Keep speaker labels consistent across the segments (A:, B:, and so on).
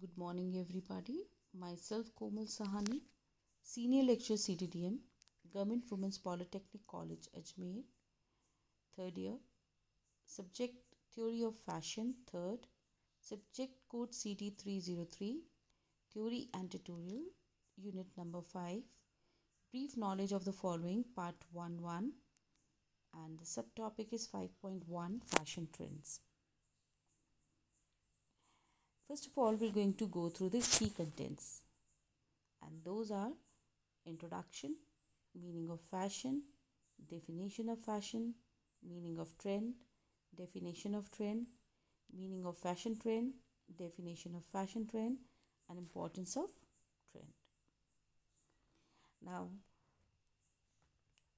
A: Good morning, everybody. Myself, Komal Sahani, Senior Lecturer CTDM, Government Women's Polytechnic College, Ajmer, third year. Subject Theory of Fashion, third. Subject Code CD303, Theory and Tutorial, Unit number 5. Brief knowledge of the following, Part 1 1. And the subtopic is 5.1 Fashion Trends. First of all, we're going to go through the key contents. And those are introduction, meaning of fashion, definition of fashion, meaning of trend, definition of trend, meaning of fashion trend, definition of fashion trend, and importance of trend. Now,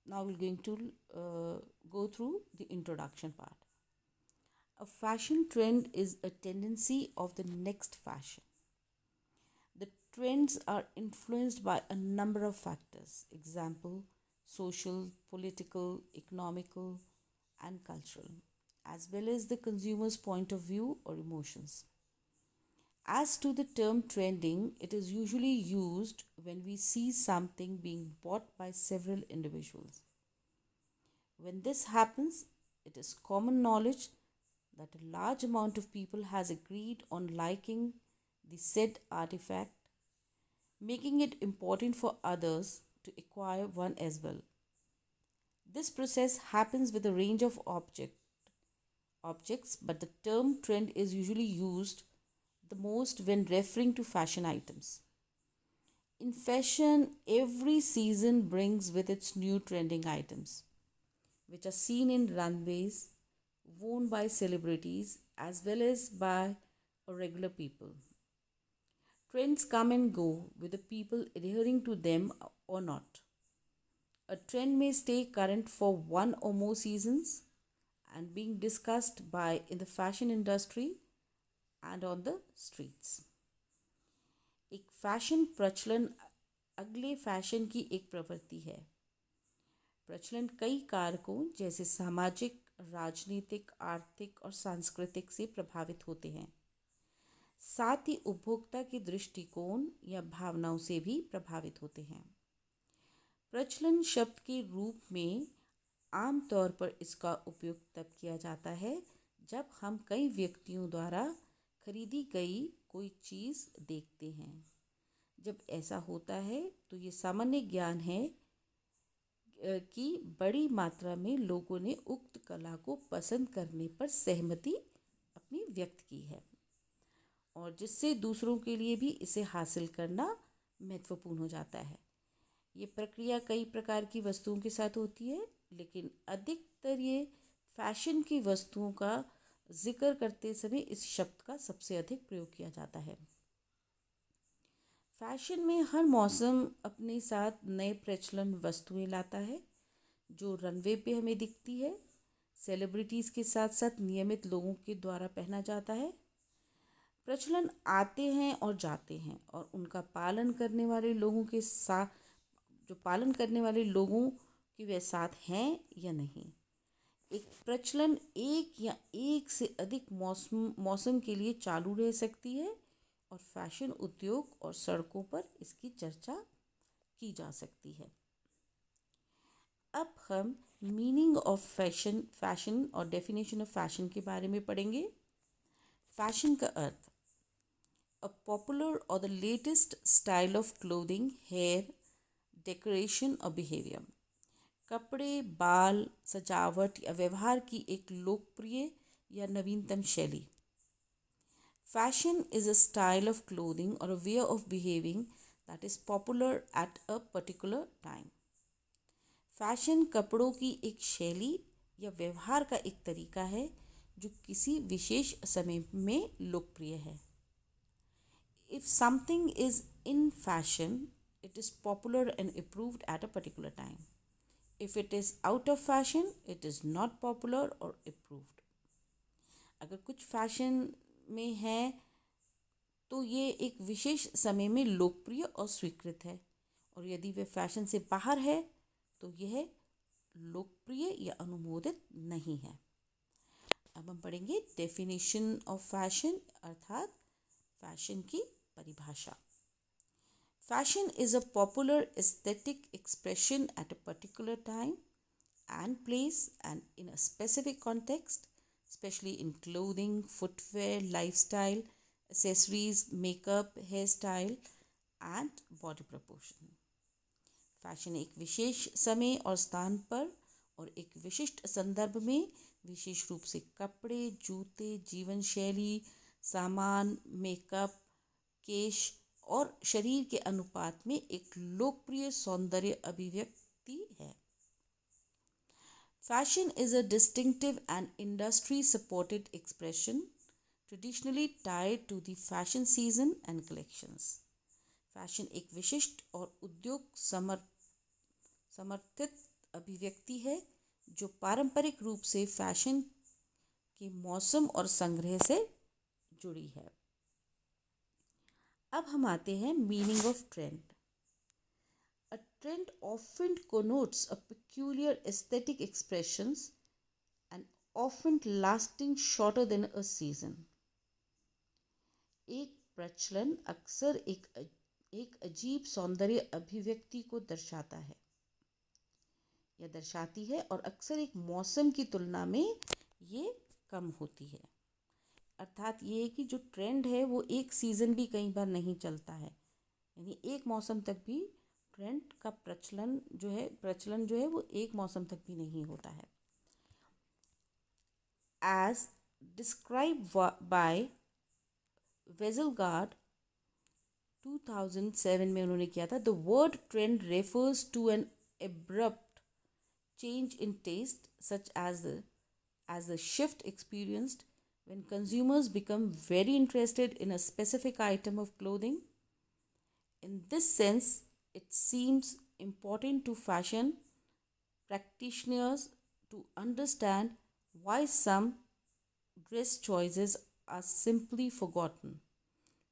A: now we're going to uh, go through the introduction part. A fashion trend is a tendency of the next fashion. The trends are influenced by a number of factors, example, social, political, economical, and cultural, as well as the consumer's point of view or emotions. As to the term trending, it is usually used when we see something being bought by several individuals. When this happens, it is common knowledge that a large amount of people has agreed on liking the said artifact, making it important for others to acquire one as well. This process happens with a range of object, objects, but the term trend is usually used the most when referring to fashion items. In fashion, every season brings with its new trending items, which are seen in runways, worn by celebrities as well as by regular people. Trends come and go with the people adhering to them or not. A trend may stay current for one or more seasons and being discussed by in the fashion industry and on the streets. एक fashion प्रचलन अगले fashion की एक प्रवृत्ति है प्रचलन कई कारकों जैसे सामाजिक राजनीतिक आर्थिक और सांस्कृतिक से प्रभावित होते हैं साथ ही उपभोक्ता के दृष्टिकोण या भावनाओं से भी प्रभावित होते हैं प्रचलन शब्द के रूप में आमतौर पर इसका उपयोग तब किया जाता है जब हम कई व्यक्तियों द्वारा खरीदी गई कोई चीज़ देखते हैं जब ऐसा होता है तो ये सामान्य ज्ञान है की बड़ी मात्रा में लोगों ने उक्त कला को पसंद करने पर सहमति अपनी व्यक्त की है और जिससे दूसरों के लिए भी इसे हासिल करना महत्वपूर्ण हो जाता है ये प्रक्रिया कई प्रकार की वस्तुओं के साथ होती है लेकिन अधिकतर ये फैशन की वस्तुओं का जिक्र करते समय इस शब्द का सबसे अधिक प्रयोग किया जाता है फैशन में हर मौसम अपने साथ नए प्रचलन वस्तुएं लाता है जो रनवे पे हमें दिखती है सेलिब्रिटीज़ के साथ साथ नियमित लोगों के द्वारा पहना जाता है प्रचलन आते हैं और जाते हैं और उनका पालन करने वाले लोगों के साथ जो पालन करने वाले लोगों के वे साथ हैं या नहीं एक प्रचलन एक या एक से अधिक मौसम मौसम के लिए चालू रह सकती है और फैशन उद्योग और सड़कों पर इसकी चर्चा की जा सकती है अब हम मीनिंग ऑफ फैशन फैशन और डेफिनेशन ऑफ फैशन के बारे में पढ़ेंगे फैशन का अर्थ अ पॉपुलर और the latest style of clothing hair decoration और बिहेवियर कपड़े बाल सजावट या व्यवहार की एक लोकप्रिय या नवीनतम शैली fashion is a style of clothing और a way of behaving that is popular at a particular time fashion कपड़ों की एक शैली या व्यवहार का एक तरीका है जो किसी विशेष समय में लोकप्रिय है if something is in fashion it is popular and approved at a particular time if it is out of fashion it is not popular और अप्रूव्ड अगर कुछ फैशन में हैं तो ये एक विशेष समय में लोकप्रिय और स्वीकृत है और यदि वे फैशन से बाहर है तो यह लोकप्रिय या अनुमोदित नहीं है अब हम पढ़ेंगे डेफिनेशन ऑफ फैशन अर्थात फैशन की परिभाषा fashion is a popular aesthetic expression at a particular time and place and in a specific context especially in clothing, footwear, lifestyle, accessories, makeup, hairstyle and body proportion. Fashion एक विशेष समय और स्थान पर और एक विशिष्ट संदर्भ में विशेष रूप से कपड़े जूते जीवन शैली सामान मेकअप केश और शरीर के अनुपात में एक लोकप्रिय सौंदर्य अभिव्यक्त Fashion is a distinctive and industry supported expression traditionally tied to the fashion season and collections. Fashion एक विशिष्ट और उद्योग समर समर्थित अभिव्यक्ति है जो पारंपरिक रूप से फैशन के मौसम और संग्रह से जुड़ी है अब हम आते हैं meaning of trend trend often connotes a peculiar aesthetic expressions and often lasting shorter than a season एक प्रचलन अक्सर एक एक अजीब सौंदर्य अभिव्यक्ति को दर्शाता है यह दर्शाती है और अक्सर एक मौसम की तुलना में ये कम होती है अर्थात ये है कि जो ट्रेंड है वो एक सीज़न भी कई बार नहीं चलता है यानी एक मौसम तक भी ट्रेंड का प्रचलन जो है प्रचलन जो है वो एक मौसम तक भी नहीं होता है as describe by Vejlgaard two thousand seven में उन्होंने किया था the word trend refers to an abrupt change in taste such as as a shift experienced when consumers become very interested in a specific item of clothing in this sense it seems important to fashion practitioners to understand why some dress choices are simply forgotten,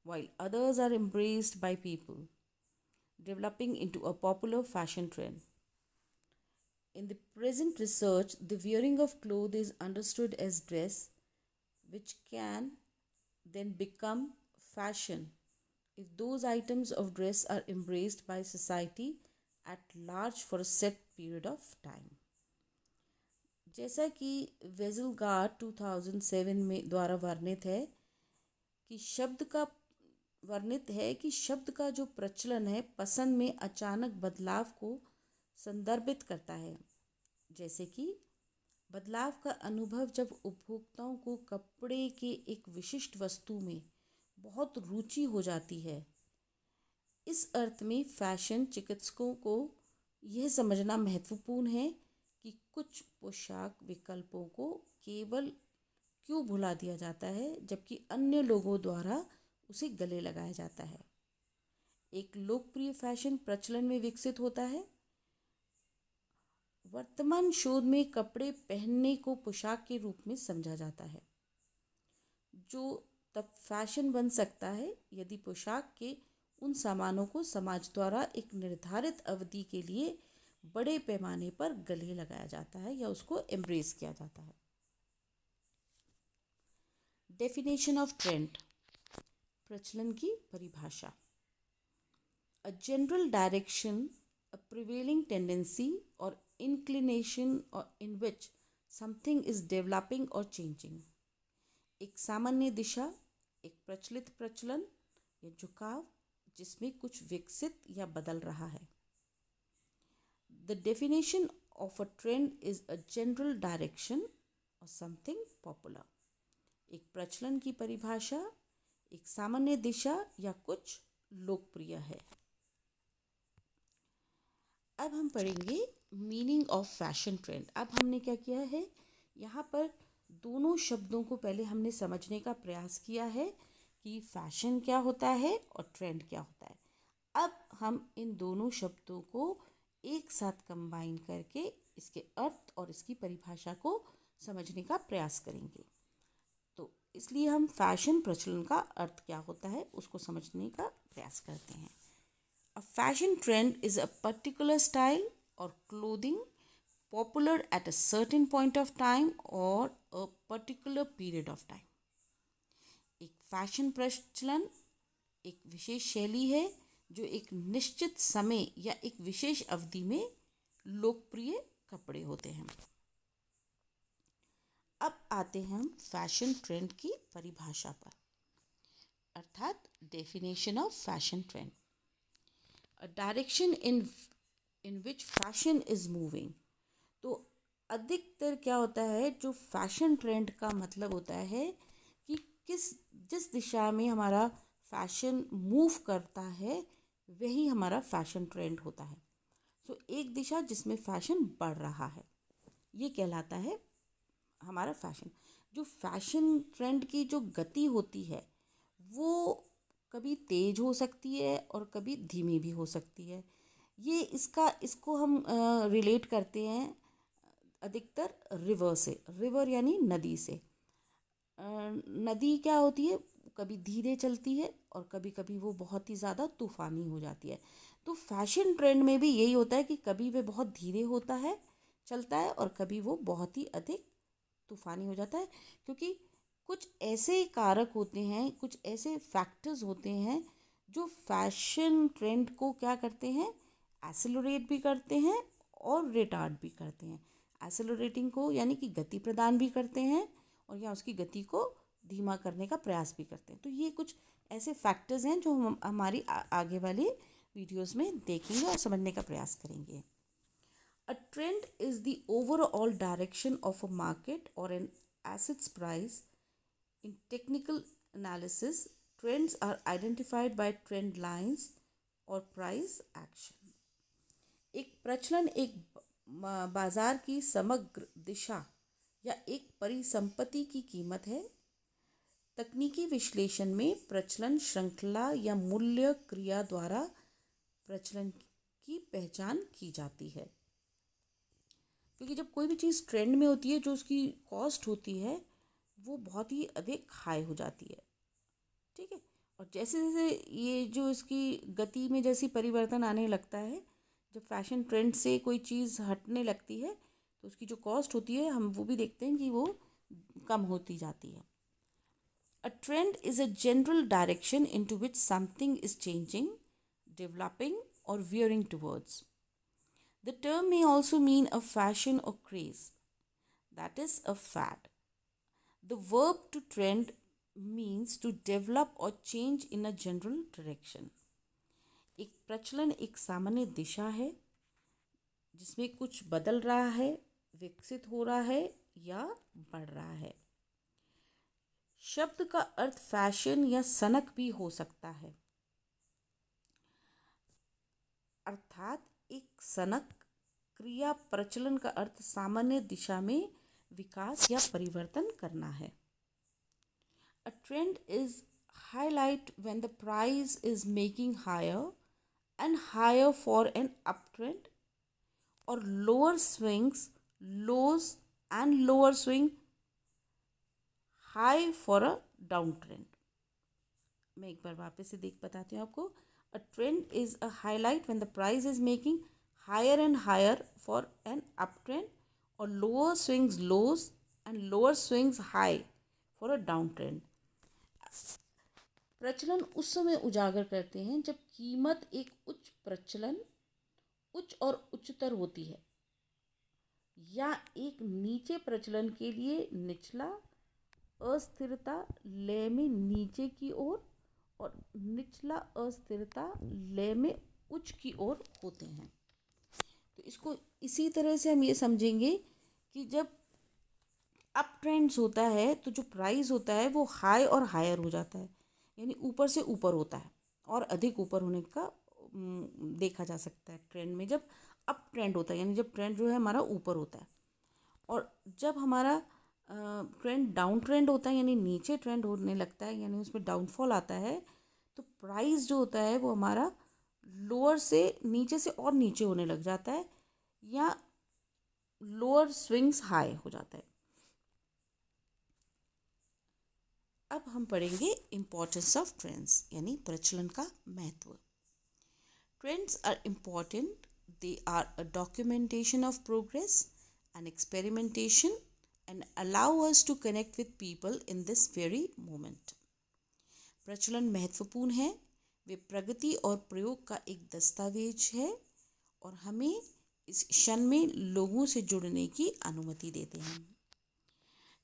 A: while others are embraced by people, developing into a popular fashion trend. In the present research, the wearing of clothes is understood as dress, which can then become fashion If those items of dress are embraced by society at large for a set period of time. जैसा कि vessel thousand 2007 में द्वारा वर्णित है कि शब्द का वर्णित है कि शब्द का जो प्रचलन है पसंद में अचानक बदलाव को संदर्भित करता है जैसे कि बदलाव का अनुभव जब उपभोक्ताओं को कपड़े के एक विशिष्ट वस्तु में बहुत रुचि हो जाती है इस अर्थ में फैशन चिकित्सकों को यह समझना महत्वपूर्ण है कि कुछ पोशाक विकल्पों को केवल क्यों भुला दिया जाता है जबकि अन्य लोगों द्वारा उसे गले लगाया जाता है एक लोकप्रिय फैशन प्रचलन में विकसित होता है वर्तमान शोध में कपड़े पहनने को पोशाक के रूप में समझा जाता है जो तब फैशन बन सकता है यदि पोशाक के उन सामानों को समाज द्वारा एक निर्धारित अवधि के लिए बड़े पैमाने पर गले लगाया जाता है या उसको एम्ब्रेस किया जाता है डेफिनेशन ऑफ ट्रेंड प्रचलन की परिभाषा a general direction a prevailing tendency और इंक्लिनेशन और in which something is developing और चेंजिंग एक सामान्य दिशा एक प्रचलित प्रचलन या झुकाव जिसमें कुछ विकसित या बदल रहा है the definition of a trend is a general direction और समथिंग पॉपुलर एक प्रचलन की परिभाषा एक सामान्य दिशा या कुछ लोकप्रिय है अब हम पढ़ेंगे मीनिंग ऑफ फैशन ट्रेंड अब हमने क्या किया है यहाँ पर दोनों शब्दों को पहले हमने समझने का प्रयास किया है कि फैशन क्या होता है और ट्रेंड क्या होता है अब हम इन दोनों शब्दों को एक साथ कंबाइन करके इसके अर्थ और इसकी परिभाषा को समझने का प्रयास करेंगे तो इसलिए हम फैशन प्रचलन का अर्थ क्या होता है उसको समझने का प्रयास करते हैं a fashion trend is a particular style और clothing popular at a certain point of time or a particular period of time एक फैशन प्रचलन एक विशेष शैली है जो एक निश्चित समय या एक विशेष अवधि में लोकप्रिय कपड़े होते हैं अब आते हैं हम फैशन ट्रेंड की परिभाषा पर अर्थात definition of fashion trend a direction in in which fashion is moving तो अधिकतर क्या होता है जो फैशन ट्रेंड का मतलब होता है कि किस जिस दिशा में हमारा फैशन मूव करता है वही हमारा फैशन ट्रेंड होता है सो so, एक दिशा जिसमें फैशन बढ़ रहा है ये कहलाता है हमारा फैशन जो फैशन ट्रेंड की जो गति होती है वो कभी तेज हो सकती है और कभी धीमी भी हो सकती है ये इसका इसको हम रिलेट करते हैं अधिकतर रिवर से रिवर यानी नदी से नदी क्या होती है कभी धीरे चलती है और कभी कभी वो बहुत ही ज़्यादा तूफानी हो जाती है तो फैशन ट्रेंड में भी यही होता है कि कभी वे बहुत धीरे होता है चलता है और कभी वो बहुत ही अधिक तूफानी हो जाता है क्योंकि कुछ ऐसे कारक होते हैं कुछ ऐसे फैक्टर्स होते हैं जो फैशन ट्रेंड को क्या करते हैं एसेलोरेट भी करते हैं और रिटार्ड भी करते हैं एसेलोरेटिंग को यानी कि गति प्रदान भी करते हैं और या उसकी गति को धीमा करने का प्रयास भी करते हैं तो ये कुछ ऐसे फैक्टर्स हैं जो हम हमारी आगे वाले वीडियोस में देखेंगे और समझने का प्रयास करेंगे a trend is the overall direction of a market और an asset's price in technical analysis trends are identified by trend lines और प्राइस एक्शन एक प्रचलन एक बाज़ार की समग्र दिशा या एक परिसंपत्ति की कीमत है तकनीकी विश्लेषण में प्रचलन श्रृंखला या मूल्य क्रिया द्वारा प्रचलन की पहचान की जाती है क्योंकि जब कोई भी चीज़ ट्रेंड में होती है जो उसकी कॉस्ट होती है वो बहुत ही अधिक हाई हो जाती है ठीक है और जैसे जैसे ये जो इसकी गति में जैसी परिवर्तन आने लगता है जब फैशन ट्रेंड से कोई चीज़ हटने लगती है तो उसकी जो कॉस्ट होती है हम वो भी देखते हैं कि वो कम होती जाती है a trend is a general direction into which something is changing developing और veering towards the term may also mean a fashion और craze that is a fad the verb to trend means to develop और change in a general direction एक प्रचलन एक सामान्य दिशा है जिसमें कुछ बदल रहा है विकसित हो रहा है या बढ़ रहा है शब्द का अर्थ फैशन या सनक भी हो सकता है अर्थात एक सनक क्रिया प्रचलन का अर्थ सामान्य दिशा में विकास या परिवर्तन करना है a trend is highlight when the price is making higher and higher for an up trend और lower swings lows and lower swing high for a down trend मैं एक बार वापस से देख बताती हूँ आपको a trend is a highlight when the price is making higher and higher for an up trend और lower swings lows and lower swings high for a down trend प्रचलन उस समय उजागर करते हैं जब कीमत एक उच्च प्रचलन उच्च और उच्चतर होती है या एक नीचे प्रचलन के लिए निचला अस्थिरता लय में नीचे की ओर और निचला अस्थिरता लय में उच्च की ओर होते हैं तो इसको इसी तरह से हम ये समझेंगे कि जब अप ट्रेंड्स होता है तो जो प्राइस होता है वो हाई और हायर हो जाता है यानी ऊपर से ऊपर होता है और अधिक ऊपर होने का देखा जा सकता है ट्रेंड में जब अप ट्रेंड होता है यानी जब ट्रेंड जो है हमारा ऊपर होता है और जब हमारा ट्रेंड डाउन ट्रेंड होता है यानी नीचे ट्रेंड होने लगता है यानी उसमें डाउनफॉल आता है तो प्राइस जो होता है वो हमारा लोअर से नीचे से और नीचे होने लग जाता है या लोअर स्विंग्स हाई हो जाता है अब हम पढ़ेंगे इम्पोर्टेंस ऑफ ट्रेंड्स यानी प्रचलन का महत्व trends are important they are a documentation of progress and experimentation and allow us to connect with people in this very moment प्रचलन महत्वपूर्ण है वे प्रगति और प्रयोग का एक दस्तावेज है और हमें इस क्षण में लोगों से जुड़ने की अनुमति देते हैं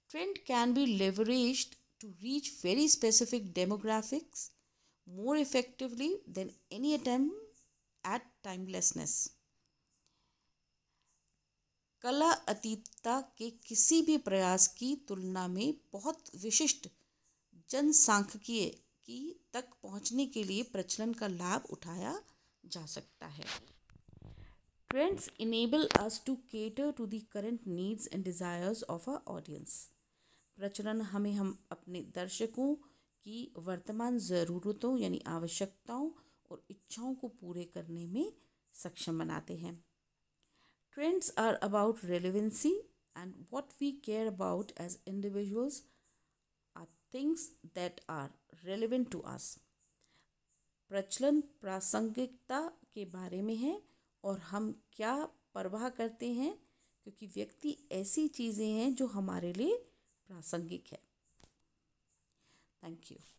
A: trend can be leveraged to reach very specific demographics more effectively than any attempt at timelessness. कला अतीतता के किसी भी प्रयास की तुलना में बहुत विशिष्ट जनसांख्यिकीय की तक पहुंचने के लिए प्रचलन का लाभ उठाया जा सकता है trends enable us to cater to the current needs and desires of a audience प्रचलन हमें हम अपने दर्शकों की वर्तमान ज़रूरतों यानी आवश्यकताओं और इच्छाओं को पूरे करने में सक्षम बनाते हैं trends are about relevancy and what we care about as individuals or things that are relevant to us प्रचलन प्रासंगिकता के बारे में है और हम क्या परवाह करते हैं क्योंकि व्यक्ति ऐसी चीज़ें हैं जो हमारे लिए प्रासंगिक है थैंक यू